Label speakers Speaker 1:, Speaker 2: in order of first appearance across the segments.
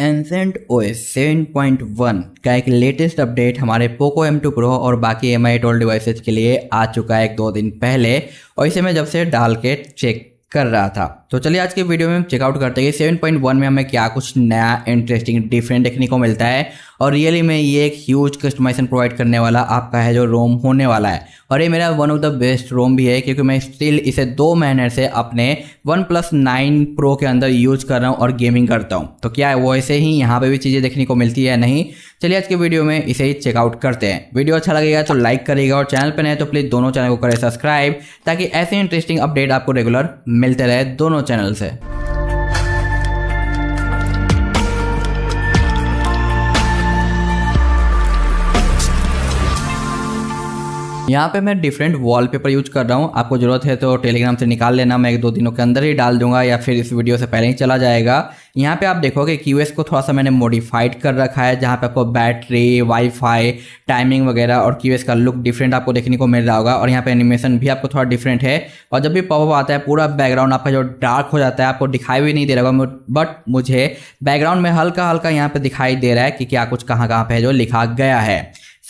Speaker 1: ancient point one का एक latest update हमारे पोको M2 Pro और बाकी एम आई टोल डिवाइसेज के लिए आ चुका है एक दो दिन पहले और इसे मैं जब से डाल के चेक कर रहा था तो चलिए आज के वीडियो में हम चेकआउट करते हैं सेवन पॉइंट वन में हमें क्या कुछ नया इंटरेस्टिंग डिफरेंट देखने को मिलता है और रियली में ये एक ह्यूज कस्टमाइजेशन प्रोवाइड करने वाला आपका है जो रोम होने वाला है और ये मेरा one of the best ROM भी है क्योंकि मैं स्टिल इसे दो महीने से अपने वन प्लस नाइन प्रो के अंदर यूज कर रहा हूँ और गेमिंग करता हूँ तो क्या है वो ऐसे ही यहाँ पर भी चीज़ें देखने को मिलती है नहीं चलिए आज के वीडियो में इसे ही चेकआउट करते हैं वीडियो अच्छा लगेगा तो लाइक करेगा और चैनल पर नहीं तो प्लीज़ दोनों चैनल को करें सब्सक्राइब ताकि ऐसे इंटरेस्टिंग अपडेट आपको रेगुलर मिलते रहे दोनों दोनों चैनल्स है यहाँ पे मैं डिफरेंट वॉलपेपर यूज कर रहा हूँ आपको जरूरत है तो टेलीग्राम से निकाल लेना मैं एक दो दिनों के अंदर ही डाल दूंगा या फिर इस वीडियो से पहले ही चला जाएगा यहाँ पे आप देखोगे क्यू को थोड़ा सा मैंने मॉडिफाइड कर रखा है जहाँ पे आपको बैटरी वाईफाई टाइमिंग वगैरह और क्यू का लुक डिफरेंट आपको देखने को मिल रहा होगा और यहाँ पे एनिमेशन भी आपको थोड़ा डिफरेंट है और जब भी पॉपअप आता है पूरा बैकग्राउंड आपका जो डार्क हो जाता है आपको दिखाई भी नहीं दे रहा बट मुझे बैकग्राउंड में हल्का हल्का यहाँ पे दिखाई दे रहा है कि क्या कुछ कहाँ कहाँ पे है जो लिखा गया है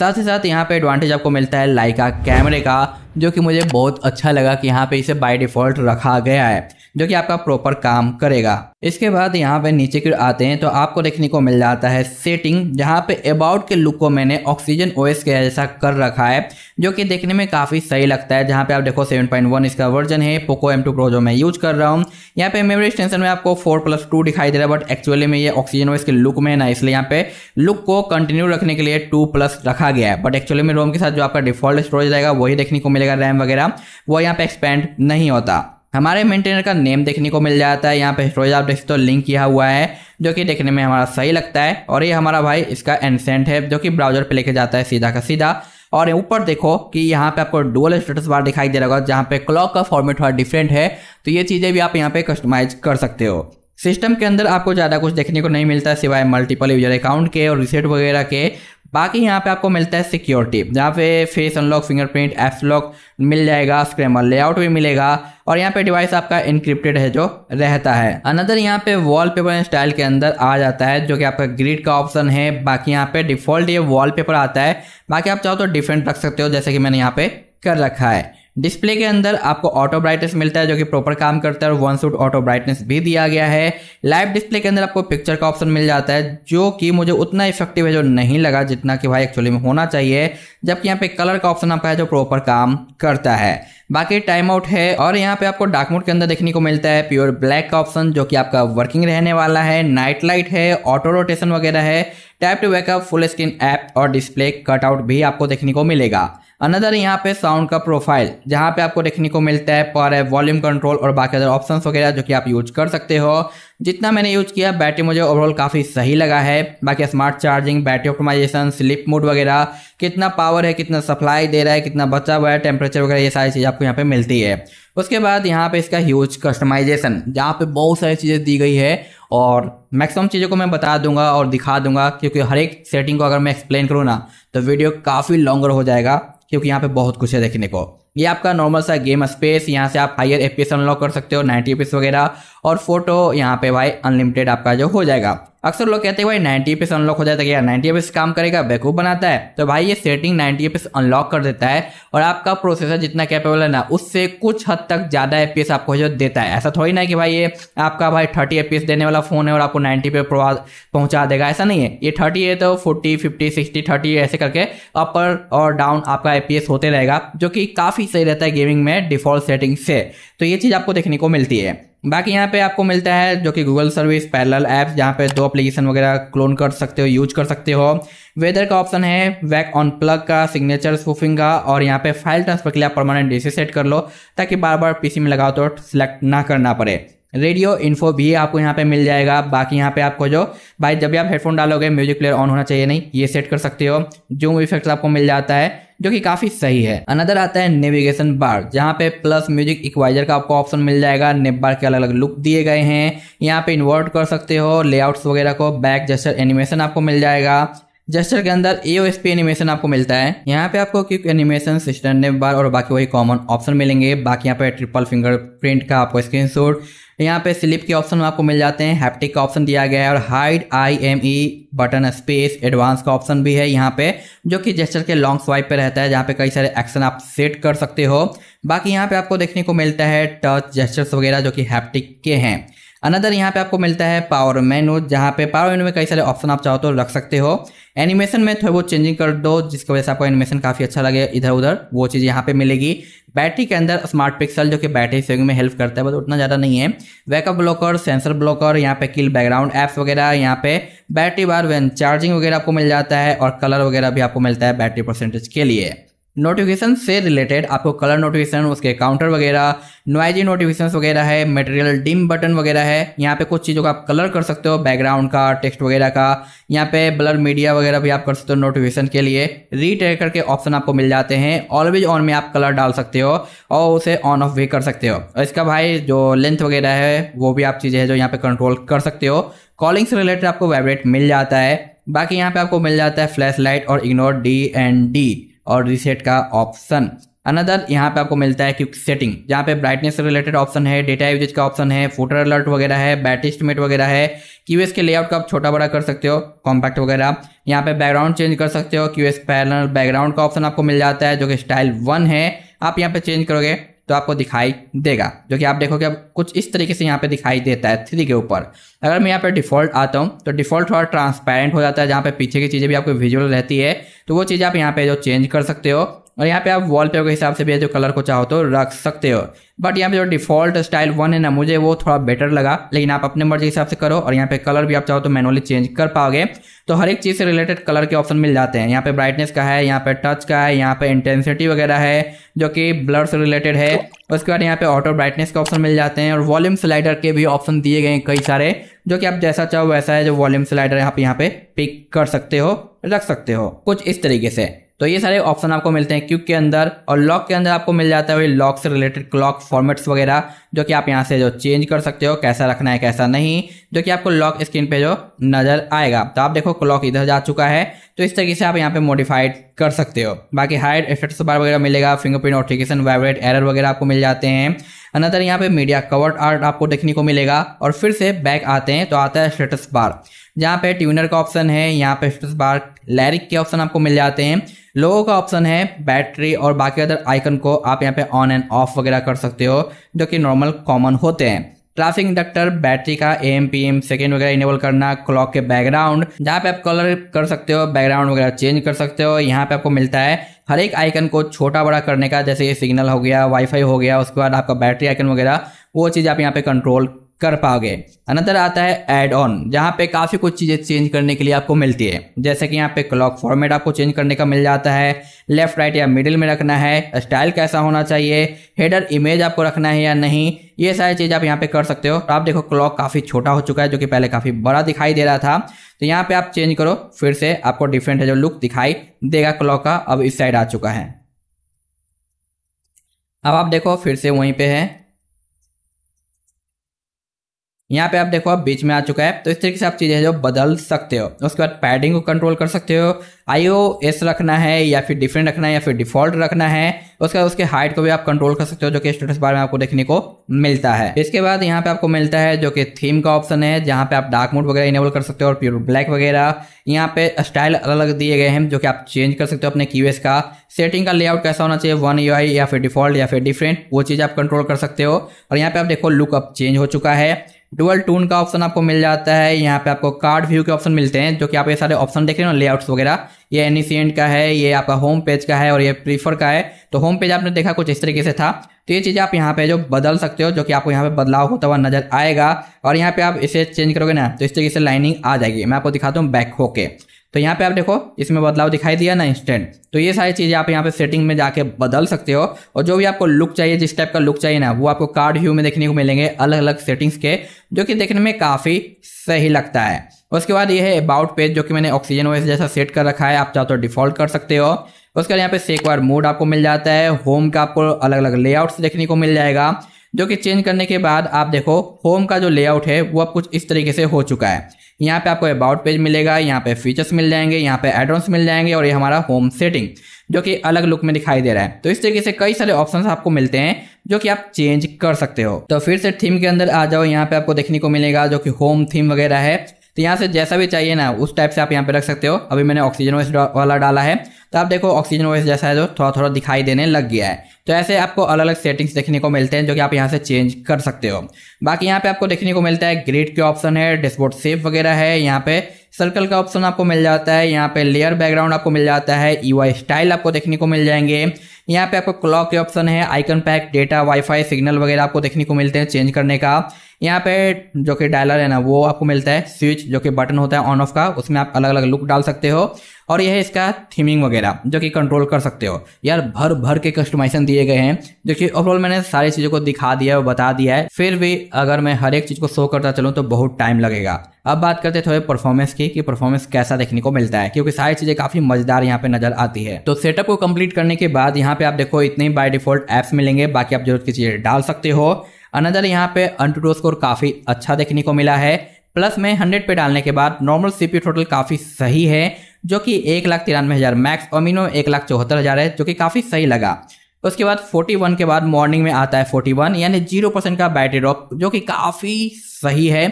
Speaker 1: साथ ही साथ यहाँ पे एडवांटेज आपको मिलता है लाइका कैमरे का जो कि मुझे बहुत अच्छा लगा कि यहाँ पे इसे बाय डिफ़ॉल्ट रखा गया है जो कि आपका प्रॉपर काम करेगा इसके बाद यहाँ पे नीचे की आते हैं तो आपको देखने को मिल जाता है सेटिंग जहाँ पे अबाउट के लुक को मैंने ऑक्सीजन ओएस के जैसा कर रखा है जो कि देखने में काफ़ी सही लगता है जहाँ पे आप देखो 7.1 इसका वर्जन है पोको एम टू जो मैं यूज कर रहा हूँ यहाँ पे मेमोरी स्टेंशन में आपको 4 प्लस टू दिखाई दे रहा है बट एक्चुअली में ये ऑक्सीजन ओएस के लुक में है ना इसलिए यहाँ पे लुक को कंटिन्यू रखने के लिए टू प्लस रखा गया है बट एक्चुअली में रोम के साथ जो आपका डिफॉल्ट स्टोरेज रहेगा वही देखने को मिलेगा रैम वगैरह वो यहाँ पे एक्सपेंड नहीं होता हमारे मेंटेनर का नेम देखने को मिल जाता है यहाँ पे स्टोरेज आप देख सकते हो लिंक किया हुआ है जो कि देखने में हमारा सही लगता है और ये हमारा भाई इसका एनसेंट है जो कि ब्राउजर पे लेके जाता है सीधा का सीधा और ऊपर देखो कि यहाँ पे आपको डुअल स्टेटस बार दिखाई दे रहा होगा जहाँ पे क्लॉक का फॉर्मेट थोड़ा डिफरेंट है तो ये चीज़ें भी आप यहाँ पे कस्टमाइज कर सकते हो सिस्टम के अंदर आपको ज़्यादा कुछ देखने को नहीं मिलता सिवाय मल्टीपल यूजर अकाउंट के और रिसेट वगैरह के बाकी यहाँ पे आपको मिलता है सिक्योरिटी जहाँ पे face unlock fingerprint apps lock मिल जाएगा स्क्रैमर लेआउट भी मिलेगा और यहाँ पे डिवाइस आपका इनक्रिप्टेड है जो रहता है अनदर यहाँ पे वॉलपेपर स्टाइल के अंदर आ जाता है जो कि आपका ग्रिड का ऑप्शन है बाकी यहाँ पे डिफॉल्ट ये वॉलपेपर आता है बाकी आप चाहो तो डिफरेंट रख सकते हो जैसे कि मैंने यहाँ पे कर रखा है डिस्प्ले के अंदर आपको ऑटो ब्राइटनेस मिलता है जो कि प्रॉपर काम करता है और वन सूट ऑटो ब्राइटनेस भी दिया गया है लाइव डिस्प्ले के अंदर आपको पिक्चर का ऑप्शन मिल जाता है जो कि मुझे उतना इफेक्टिव है जो नहीं लगा जितना कि भाई एक्चुअली में होना चाहिए जबकि यहाँ पे कलर का ऑप्शन आपका है जो प्रॉपर काम करता है बाकी टाइम आउट है और यहाँ पे आपको डार्क मोड के अंदर देखने को मिलता है प्योर ब्लैक का ऑप्शन जो कि आपका वर्किंग रहने वाला है नाइट लाइट है ऑटो रोटेशन वगैरह है tap to backup full screen app और डिस्प्ले कटआउट भी आपको देखने को मिलेगा अनदर यहाँ पे साउंड का प्रोफाइल जहाँ पे आपको देखने को मिलता है पर है वॉल्यूम कंट्रोल और बाकी अदर ऑप्शंस वगैरह जो कि आप यूज कर सकते हो जितना मैंने यूज किया बैटरी मुझे ओवरऑल काफ़ी सही लगा है बाकी smart charging battery optimization sleep mode वगैरह कितना पावर है कितना सप्लाई दे रहा है कितना बचा हुआ है टेम्परेचर वगैरह ये सारी चीज़ आपको यहाँ पर मिलती है उसके बाद यहाँ पर इसका ह्यूज कस्टमाइजेशन जहाँ पर बहुत सारी चीज़ें दी गई है और मैक्सिमम चीज़ों को मैं बता दूंगा और दिखा दूंगा क्योंकि हर एक सेटिंग को अगर मैं एक्सप्लेन करूँ ना तो वीडियो काफ़ी लॉन्गर हो जाएगा क्योंकि यहाँ पे बहुत कुछ है देखने को ये आपका नॉर्मल सा गेम स्पेस यहाँ से आप हायर एपीएस अनलॉक कर सकते हो नाइन्टी एपीएस वगैरह और फोटो यहाँ पे भाई अनलिमिटेड आपका जो हो जाएगा अक्सर लोग कहते हैं भाई 90 एपीएस अनलॉक हो जाता है यार नाइनटी एपीएस काम करेगा बेकूफ बनाता है तो भाई ये सेटिंग 90 एपीएस अनलॉक कर देता है और आपका प्रोसेसर जितना कैपेबल है ना उससे कुछ हद तक ज़्यादा एपीएस आपको जो देता है ऐसा थोड़ी ना कि भाई ये आपका भाई थर्टी एपीएस देने वाला फ़ोन है और आपको नाइन्टी पे पहुंचा देगा ऐसा नहीं है ये थर्टी है तो फोर्टी फिफ्टी सिक्सटी थर्टी ऐसे करके अपर और डाउन आपका एपीएस होते रहेगा जो कि काफ़ी सही रहता है गेमिंग में डिफॉल्ट सेटिंग से तो ये चीज़ आपको देखने को मिलती है बाकी यहाँ पे आपको मिलता है जो कि गूगल सर्विस पैरल ऐप्स जहाँ पे दो अप्लीकेशन वगैरह क्लोन कर सकते हो यूज कर सकते हो वेदर का ऑप्शन है वैक ऑन प्लग का सिग्नेचर स्पूफिंग का और यहाँ पे फाइल ट्रांसफर के लिए परमानेंट डीसी सेट कर लो ताकि बार बार पीसी में लगाओ तो सिलेक्ट ना करना पड़े रेडियो इन्फो भी आपको यहाँ पे मिल जाएगा बाकी यहाँ पे आपको जो भाई जब भी आप हेडफोन डालोगे म्यूजिक प्लेयर ऑन होना चाहिए नहीं ये सेट कर सकते हो जूम इफेक्ट आपको मिल जाता है जो कि काफ़ी सही है अनदर आता है नेविगेशन बार जहाँ पे प्लस म्यूजिक इक्वाइजर का आपको ऑप्शन मिल जाएगा नेप बार के अलग अलग लुक दिए गए हैं यहाँ पे इन्वर्ट कर सकते हो लेआउट्स वगैरह को बैक जस्टर एनिमेशन आपको मिल जाएगा जेस्टर के अंदर A O S P animation आपको मिलता है यहाँ पे आपको क्विक एनिमेशन ने बार और बाकी वही कॉमन ऑप्शन मिलेंगे बाकी यहाँ पे ट्रिपल फिंगर प्रिंट का आपको स्क्रीन शॉट यहाँ पे स्लिप के ऑप्शन आपको मिल जाते हैं हैप्टिक का ऑप्शन दिया गया है और hide I M E button space advance का ऑप्शन भी है यहाँ पे जो कि जेस्टर के लॉन्ग स्वाइप पे रहता है जहाँ पे कई सारे एक्शन आप सेट कर सकते हो बाकी यहाँ पे आपको देखने को मिलता है टच जेस्टर्स वगैरह जो कि हैप्टिक के हैं अनदर यहाँ पे आपको मिलता है पावर मेनू जहाँ पे पावर मेनू में कई सारे ऑप्शन आप चाहो तो रख सकते हो एनिमेशन में थोड़ी बहुत चेंजिंग कर दो जिसकी वजह से आपको एनिमेशन काफ़ी अच्छा लगे इधर उधर वो चीज़ यहाँ पे मिलेगी बैटरी के अंदर स्मार्ट पिक्सल जो कि बैटरी सेविंग में हेल्प करता है बट उतना ज़्यादा नहीं है बैकअप ब्लॉकर सेंसर ब्लॉकर यहाँ पे किल बैकग्राउंड एप्स वगैरह यहाँ पे बैटरी बार वैन चार्जिंग वगैरह आपको मिल जाता है और कलर वगैरह भी आपको मिलता है बैटरी परसेंटेज के लिए नोटिफिकेशन से रिलेटेड आपको कलर नोटिफिकेशन उसके काउंटर वगैरह नोएजी नोटिफिकेशन वगैरह है मटेरियल डिम बटन वगैरह है यहाँ पे कुछ चीज़ों का आप कलर कर सकते हो बैकग्राउंड का टेक्स्ट वगैरह का यहाँ पे ब्लर मीडिया वगैरह भी आप कर सकते हो नोटिफिकेशन के लिए रीट्रेकर के ऑप्शन आपको मिल जाते हैं ऑलवेज ऑन में आप कलर डाल सकते हो और उसे ऑन ऑफ भी कर सकते हो और इसका भाई जो लेंथ वगैरह है वो भी आप चीज़ें हैं जो यहाँ पे कंट्रोल कर सकते हो कॉलिंग से रिलेटेड आपको वाइब्रेट मिल जाता है बाकी यहाँ पे आपको मिल जाता है फ्लैश लाइट और इग्नोर डी एंड डी और रीसेट का ऑप्शन अनदर यहाँ पे आपको मिलता है क्विक सेटिंग जहाँ पे ब्राइटनेस से रिलेटेड ऑप्शन है डेटा यूजेज का ऑप्शन है फोटर अलर्ट वगैरह है बैटरी स्टमेट वगैरह है क्यूएस के लेआउट का आप छोटा बड़ा कर सकते हो कॉम्पैक्ट वगैरह यहाँ पे बैकग्राउंड चेंज कर सकते हो क्यूएस पैरल बैकग्राउंड का ऑप्शन आपको मिल जाता है जो कि स्टाइल वन है आप यहाँ पे चेंज करोगे तो आपको दिखाई देगा जो कि आप देखोगे अब कुछ इस तरीके से यहाँ पे दिखाई देता है थ्री के ऊपर अगर मैं यहाँ पे डिफ़ॉल्ट आता हूँ तो डिफ़ॉल्ट थोड़ा ट्रांसपेरेंट हो जाता है जहाँ पे पीछे की चीज़ें भी आपको विजुअल रहती है तो वो चीज़ आप यहाँ पे जो चेंज कर सकते हो और यहाँ पे आप वॉलपेपर के हिसाब से भी जो कलर को चाहो तो रख सकते हो बट यहाँ पे जो डिफॉल्ट स्टाइल वन है ना मुझे वो थोड़ा बेटर लगा लेकिन आप अपने मर्जी के हिसाब से करो और यहाँ पे कलर भी आप चाहो तो मैनुअली चेंज कर पाओगे तो हर एक चीज़ से रिलेटेड कलर के ऑप्शन मिल जाते हैं यहाँ पे ब्राइटनेस का है यहाँ पे टच का है यहाँ पे इंटेंसिटी वगैरह है जो कि ब्लर से रिलेटेड है उसके बाद यहाँ पे ऑटो ब्राइटनेस के ऑप्शन मिल जाते हैं और वॉल्यूम स्लाइडर के भी ऑप्शन दिए गए हैं कई सारे जो कि आप जैसा चाहो वैसा है जो वॉल्यूम स्लाइडर आप यहाँ पे पिक कर सकते हो रख सकते हो कुछ इस तरीके से तो ये सारे ऑप्शन आपको मिलते हैं क्यूक के अंदर और लॉक के अंदर आपको मिल जाता है लॉक से रिलेटेड क्लॉक फॉर्मेट्स वगैरह जो कि आप यहाँ से जो चेंज कर सकते हो कैसा रखना है कैसा नहीं जो कि आपको लॉक स्क्रीन पे जो नज़र आएगा तो आप देखो क्लॉक इधर जा चुका है तो इस तरीके से आप यहाँ पे मॉडिफाइड कर सकते हो बाकी हाइड स्टेटस बार वगैरह मिलेगा फिंगरप्रिंट नोटिफिकेशन वाइब्रेट एरर वगैरह आपको मिल जाते हैं अनदर यहाँ पे मीडिया कवर्ड आर्ट आपको देखने को मिलेगा और फिर से बैक आते हैं तो आता है स्टेटस बार जहाँ पे ट्यूनर का ऑप्शन है यहाँ पे स्टेटस बार लैरिक के ऑप्शन आपको मिल जाते हैं लोगों का ऑप्शन है बैटरी और बाकी अदर आइकन को आप यहाँ पे ऑन एंड ऑफ वगैरह कर सकते हो जो कि नॉर्मल कॉमन होते हैं ट्राफिक इंडक्टर बैटरी का A M P M second वगैरह इनेबल करना क्लॉक के बैकग्राउंड जहाँ पे आप कलर कर सकते हो बैकग्राउंड वगैरह चेंज कर सकते हो यहाँ पे आपको मिलता है हर एक आइकन को छोटा बड़ा करने का जैसे ये सिग्नल हो गया वाईफाई हो गया उसके बाद आपका बैटरी आइकन वगैरह वो चीज़ आप यहाँ पे कंट्रोल कर पाओगे अनदर आता है एड ऑन जहाँ पे काफ़ी कुछ चीज़ें चेंज करने के लिए आपको मिलती है जैसे कि यहाँ पे क्लॉक फॉर्मेट आपको चेंज करने का मिल जाता है लेफ्ट राइट या मिडिल में रखना है स्टाइल कैसा होना चाहिए हेडर इमेज आपको रखना है या नहीं ये सारी चीज़ आप यहाँ पे कर सकते हो तो आप देखो क्लॉक काफ़ी छोटा हो चुका है जो कि पहले काफ़ी बड़ा दिखाई दे रहा था तो यहाँ पे आप चेंज करो फिर से आपको डिफरेंट है जो लुक दिखाई देगा क्लॉक का अब इस साइड आ चुका है अब आप देखो फिर से वहीं पे है यहाँ पे आप देखो आप बीच में आ चुका है तो इस तरीके से आप चीज़ें जो बदल सकते हो उसके बाद पैडिंग को कंट्रोल कर सकते हो आईओएस रखना है या फिर डिफरेंट रखना है या फिर डिफॉल्ट रखना है उसके बाद उसके हाइट को भी आप कंट्रोल कर सकते हो जो कि स्टेटस बार में आपको देखने को मिलता है इसके बाद यहाँ पे आपको मिलता है जो कि थीम का ऑप्शन है जहाँ पे आप डार्क मोड वगैरह इनेबल कर सकते हो और प्योर ब्लैक वगैरह यहाँ पे स्टाइल अलग अलग दिए गए हैं जो कि आप चेंज कर सकते हो अपने क्यूएस का सेटिंग का लेआउट कैसा होना चाहिए वन यू या फिर डिफॉल्ट या फिर डिफरेंट वो चीज़ आप कंट्रोल कर सकते हो और यहाँ पे आप देखो लुक अब चेंज हो चुका है डुअल टून का ऑप्शन आपको मिल जाता है यहाँ पे आपको कार्ड व्यू के ऑप्शन मिलते हैं जो कि आप ये सारे ऑप्शन देख रहे हो लेआउट्स वगैरह ये एनिशियंट e का है ये आपका होम पेज का है और ये प्रीफर का है तो होम पेज आपने देखा कुछ इस तरीके से था तो ये चीज़ आप यहाँ पे जो बदल सकते हो जो कि आपको यहाँ पे बदलाव होता हुआ नजर आएगा और यहाँ पे आप इसे चेंज करोगे ना तो इस तरीके से लाइनिंग आ जाएगी मैं आपको दिखाता हूँ बैक होके तो यहाँ पे आप देखो इसमें बदलाव दिखाई दिया ना इंस्टेंट तो ये सारी चीज़ें आप यहाँ पे सेटिंग में जाके बदल सकते हो और जो भी आपको लुक चाहिए जिस टाइप का लुक चाहिए ना वो आपको कार्ड व्यू में देखने को मिलेंगे अलग अलग सेटिंग्स के जो कि देखने में काफ़ी सही लगता है उसके बाद ये है अबाउट पेज जो कि मैंने ऑक्सीजन ओएस जैसा सेट कर रखा है आप चाहते तो डिफॉल्ट कर सकते हो उसके बाद यहाँ पे बार मोड आपको मिल जाता है होम का आपको अलग अलग लेआउट्स देखने को मिल जाएगा जो कि चेंज करने के बाद आप देखो होम का जो लेआउट है वो अब कुछ इस तरीके से हो चुका है यहाँ पे आपको अबाउट पेज मिलेगा यहाँ पे फीचर्स मिल जाएंगे यहाँ पे एडवांस मिल जाएंगे और ये हमारा होम सेटिंग जो कि अलग लुक में दिखाई दे रहा है तो इस तरीके से कई सारे ऑप्शंस आपको मिलते हैं जो कि आप चेंज कर सकते हो तो फिर से थीम के अंदर आ जाओ यहाँ पे आपको देखने को मिलेगा जो कि होम थीम वगैरह है तो यहाँ से जैसा भी चाहिए ना उस टाइप से आप यहाँ पे रख सकते हो अभी मैंने ऑक्सीजन वेस्ट वाला डाला है तो आप देखो ऑक्सीजन वेस्ट जैसा है जो थोड़ा थोड़ा दिखाई देने लग गया है तो ऐसे आपको अलग अलग सेटिंग्स देखने को मिलते हैं जो कि आप यहाँ से चेंज कर सकते हो बाकी यहाँ पे आपको देखने को मिलता है ग्रेड के ऑप्शन है डिस्बोर्ड सेफ वगैरह है यहाँ पे सर्कल का ऑप्शन आपको मिल जाता है यहाँ पे लेयर बैकग्राउंड आपको मिल जाता है ई e स्टाइल आपको देखने को मिल जाएंगे यहाँ पे आपको क्लॉक के ऑप्शन है icon pack data WiFi signal वगैरह आपको देखने को मिलते हैं चेंज करने का यहाँ पे जो कि डायलर है ना वो आपको मिलता है स्विच जो कि बटन होता है ऑन ऑफ का उसमें आप अलग अलग लुक डाल सकते हो और यह है इसका थीमिंग वगैरह जो कि कंट्रोल कर सकते हो यार भर भर के कस्टमाइजेशन दिए गए हैं जो कि ओवरऑल मैंने सारी चीज़ों को दिखा दिया है बता दिया है फिर भी अगर मैं हर एक चीज़ को शो करता चलूँ तो बहुत टाइम लगेगा अब बात करते थोड़े परफॉर्मेंस की कि परफॉर्मेंस कैसा देखने को मिलता है क्योंकि सारी चीज़ें काफ़ी मजेदार यहाँ पे नजर आती है तो सेटअप को कंप्लीट करने के बाद यहाँ पे आप देखो इतने बाय डिफॉल्ट ऐप्स मिलेंगे बाकी आप जरूरत की चीज़ें डाल सकते हो अनदर यहाँ पे अंटूडो स्कोर काफ़ी अच्छा देखने को मिला है प्लस में हंड्रेड पे डालने के बाद नॉर्मल सीपी टोटल काफ़ी सही है जो कि एक लाख तिरानवे हज़ार मैक्स और मिनिमम एक लाख चौहत्तर हज़ार है जो कि काफ़ी सही लगा उसके बाद 41 के बाद मॉर्निंग में आता है 41 यानी जीरो परसेंट का बैटरी ड्रॉप जो कि काफ़ी सही है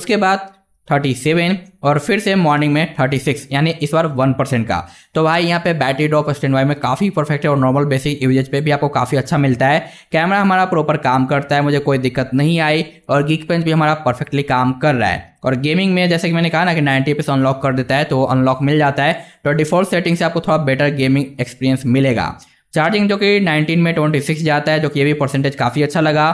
Speaker 1: उसके बाद 37 और फिर से मॉर्निंग में 36 यानी इस बार 1 परसेंट का तो भाई यहाँ पे बैटरी ड्रॉप स्टैंड वाई में काफ़ी परफेक्ट है और नॉर्मल बेसिक यूजेज पे भी आपको काफ़ी अच्छा मिलता है कैमरा हमारा प्रॉपर काम करता है मुझे कोई दिक्कत नहीं आई और गीक पेंच भी हमारा परफेक्टली काम कर रहा है और गेमिंग में जैसे कि मैंने कहा ना कि नाइन्टी पे अनलॉक कर देता है तो अनलॉक मिल जाता है तो डिफॉल्ट सेटिंग से आपको थोड़ा बेटर गेमिंग एक्सपीरियंस मिलेगा चार्जिंग जो कि 19 में 26 जाता है जो कि ये भी परसेंटेज काफ़ी अच्छा लगा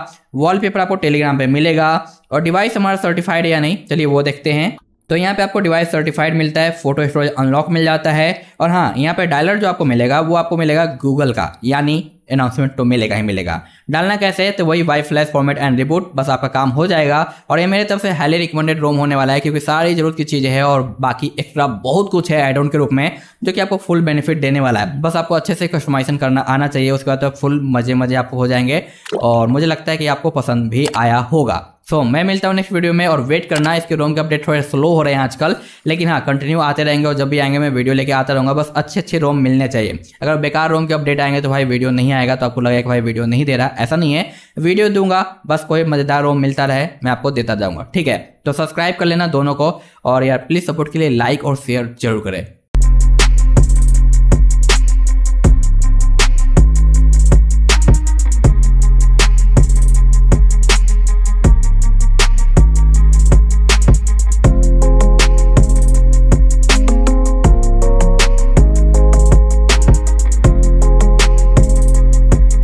Speaker 1: वॉलपेपर आपको टेलीग्राम पे मिलेगा और डिवाइस हमारा सर्टिफाइड या नहीं चलिए वो देखते हैं तो यहाँ पे आपको डिवाइस सर्टिफाइड मिलता है फोटो स्टोरेज अनलॉक मिल जाता है और हाँ यहाँ पे डायलर जो आपको मिलेगा वो आपको मिलेगा गूगल का यानी अनाउंसमेंट तो मिलेगा ही मिलेगा डालना कैसे है तो वही वाई फ्लैश फॉर्मेट एंड रिबूट बस आपका काम हो जाएगा और ये मेरे तरफ से हाईली रिकमेंडेड रोम होने वाला है क्योंकि सारी जरूरत की चीज़ें हैं और बाकी एक्स्ट्रा बहुत कुछ है एड ऑन के रूप में जो कि आपको फुल बेनिफिट देने वाला है बस आपको अच्छे से कस्टमाइजेशन करना आना चाहिए उसके बाद तो फुल मज़े मज़े आपको हो जाएंगे और मुझे लगता है कि आपको पसंद भी आया होगा सो so, मैं मिलता हूँ नेक्स्ट वीडियो में और वेट करना इसके रोम के अपडेट थोड़े स्लो हो रहे हैं आजकल लेकिन हाँ कंटिन्यू आते रहेंगे और जब भी आएंगे मैं वीडियो लेके आता रहूँगा बस अच्छे अच्छे रोम मिलने चाहिए अगर बेकार रोम के अपडेट आएंगे तो भाई वीडियो नहीं आएगा तो आपको लगेगा कि भाई वीडियो नहीं दे रहा ऐसा नहीं है वीडियो दूंगा बस कोई मज़ेदार रोम मिलता रहे मैं आपको देता जाऊँगा ठीक है तो सब्सक्राइब कर लेना दोनों को और यार प्लीज़ सपोर्ट के लिए लाइक और शेयर जरूर करें